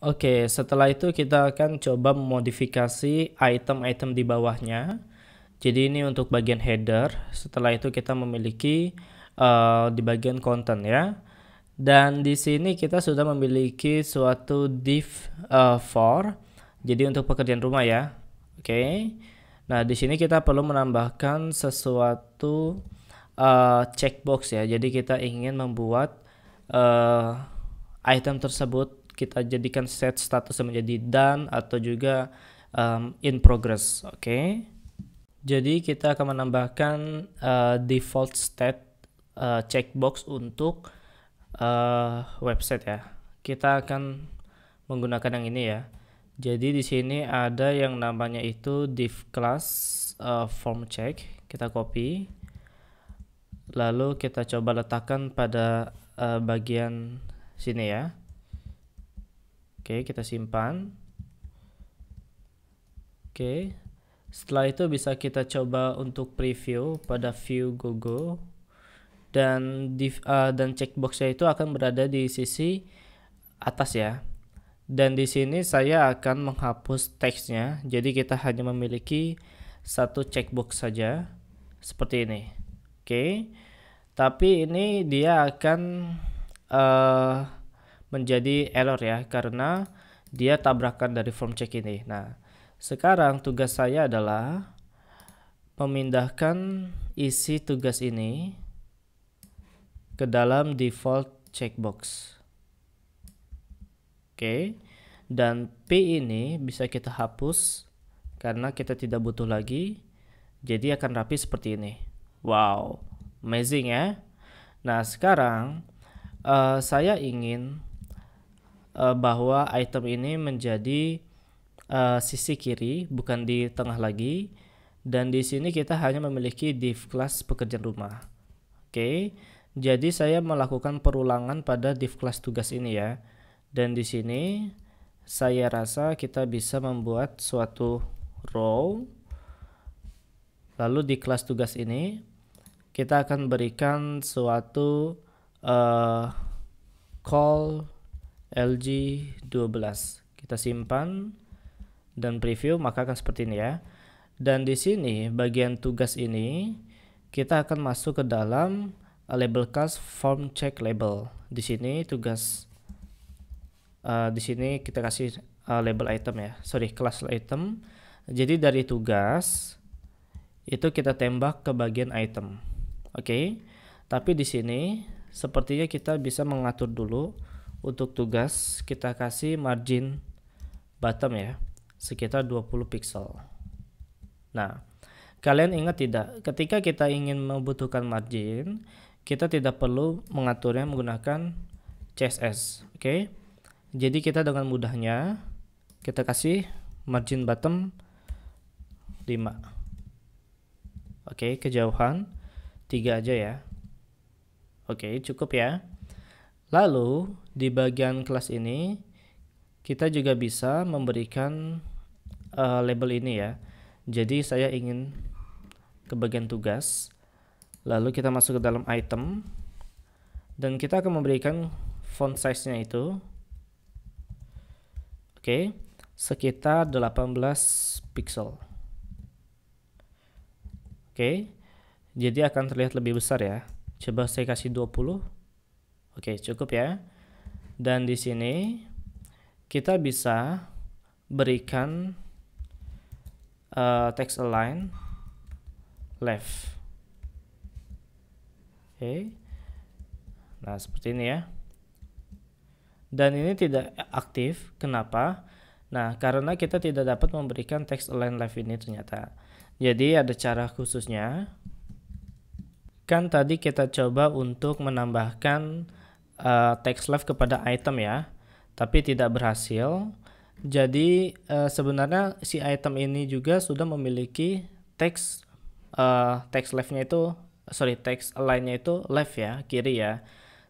Oke, setelah itu kita akan coba memodifikasi item-item di bawahnya. Jadi ini untuk bagian header. Setelah itu kita memiliki uh, di bagian content ya. Dan di sini kita sudah memiliki suatu div uh, for. Jadi untuk pekerjaan rumah ya. Oke. Nah, di sini kita perlu menambahkan sesuatu uh, checkbox ya. Jadi kita ingin membuat uh, item tersebut kita jadikan set status menjadi done atau juga um, in progress oke okay? jadi kita akan menambahkan uh, default state uh, checkbox untuk uh, website ya kita akan menggunakan yang ini ya jadi di sini ada yang namanya itu div class uh, form check kita copy lalu kita coba letakkan pada uh, bagian sini ya Oke, kita simpan. Oke. Setelah itu bisa kita coba untuk preview pada view Google dan div, uh, dan checkboxnya itu akan berada di sisi atas ya. Dan di sini saya akan menghapus teksnya. Jadi kita hanya memiliki satu checkbox saja seperti ini. Oke. Tapi ini dia akan uh, menjadi error ya karena dia tabrakan dari form check ini. Nah, sekarang tugas saya adalah memindahkan isi tugas ini ke dalam default checkbox. Oke. Dan P ini bisa kita hapus karena kita tidak butuh lagi. Jadi akan rapi seperti ini. Wow, amazing ya. Nah, sekarang uh, saya ingin uh, bahwa item ini menjadi uh, sisi kiri bukan di tengah lagi dan di sini kita hanya memiliki div class pekerjaan rumah. Oke. Okay. Jadi saya melakukan perulangan pada div class tugas ini ya. Dan di sini saya rasa kita bisa membuat suatu row. Lalu di kelas tugas ini kita akan berikan suatu uh, call LG 12 kita simpan dan preview maka akan seperti ini ya dan di sini bagian tugas ini kita akan masuk ke dalam label class form check label di sini tugas uh, di sini kita kasih uh, label item ya sorry class item jadi dari tugas itu kita tembak ke bagian item oke okay? tapi di sini sepertinya kita bisa mengatur dulu untuk tugas kita kasih margin bottom ya sekitar 20 pixel nah kalian ingat tidak ketika kita ingin membutuhkan margin kita tidak perlu mengaturnya menggunakan CSS oke okay? jadi kita dengan mudahnya kita kasih margin bottom 5 oke okay, kejauhan 3 aja ya oke okay, cukup ya Lalu di bagian kelas ini kita juga bisa memberikan uh, label ini ya. Jadi saya ingin ke bagian tugas. Lalu kita masuk ke dalam item dan kita akan memberikan font size-nya itu. Oke, okay, sekitar 18 pixel. Oke. Okay, jadi akan terlihat lebih besar ya. Coba saya kasih 20 Oke, cukup ya. Dan di sini kita bisa berikan uh, text align left. Oke. Nah, seperti ini ya. Dan ini tidak aktif. Kenapa? Nah, karena kita tidak dapat memberikan text align left ini ternyata. Jadi ada cara khususnya. Kan tadi kita coba untuk menambahkan uh, eh, text left kepada item ya, tapi tidak berhasil. Jadi uh, sebenarnya si item ini juga sudah memiliki text uh, text nya itu sorry text nya itu left ya kiri ya.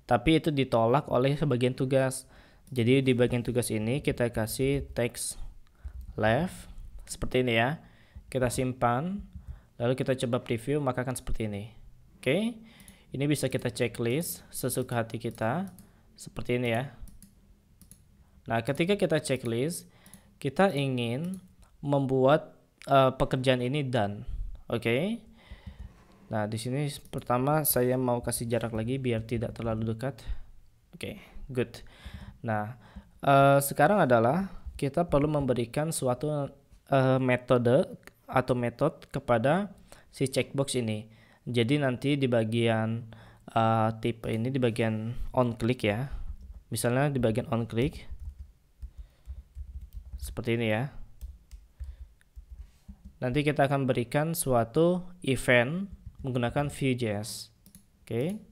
Tapi itu ditolak oleh sebagian tugas. Jadi di bagian tugas ini kita kasih text left seperti ini ya. Kita simpan lalu kita coba preview maka akan seperti ini. Oke. Okay? Ini bisa kita checklist sesuka hati kita seperti ini ya. Nah, ketika kita checklist, kita ingin membuat uh, pekerjaan ini done. Oke. Okay? Nah, di sini pertama saya mau kasih jarak lagi biar tidak terlalu dekat. Oke, okay, good. Nah, uh, sekarang adalah kita perlu memberikan suatu uh, metode atau metode kepada si checkbox ini. Jadi nanti di bagian uh, tipe ini di bagian on click ya. Misalnya di bagian on click seperti ini ya. Nanti kita akan berikan suatu event menggunakan Vue.js. Oke. Okay.